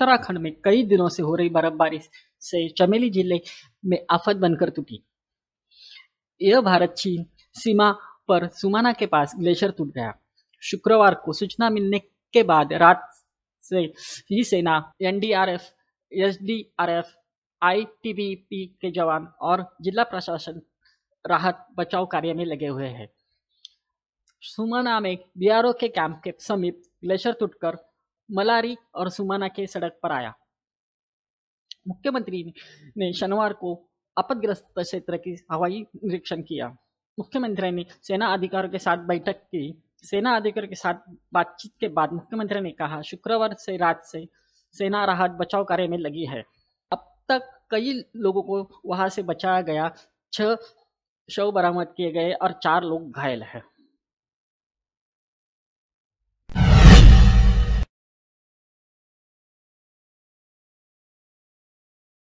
उत्तराखंड में कई दिनों से हो रही बर्फबारी से चमेली जिले में आफत बनकर टूटी यह भारत चीन सीमा पर सुमाना के पास ग्लेशियर टूट गया शुक्रवार को सूचना मिलने के बाद रात से ही सेना एनडीआरएफ एसडीआरएफ आईटीबीपी के जवान और जिला प्रशासन राहत बचाव कार्य में लगे हुए हैं सुमाना में बीआरओ के कैंप के समीप ग्लेशियर टूटकर मलारी और सुमाना के सड़क पर आया मुख्यमंत्री ने शनिवार को आपदग्रस्त क्षेत्र की हवाई निरीक्षण किया मुख्यमंत्री ने सेना अधिकारियों के साथ बैठक की सेना अधिकारियों के साथ बातचीत के बाद मुख्यमंत्री ने कहा शुक्रवार से रात से सेना राहत बचाव कार्य में लगी है अब तक कई लोगों को वहां से बचाया गया छह शव बरामद किए गए और चार लोग घायल हैं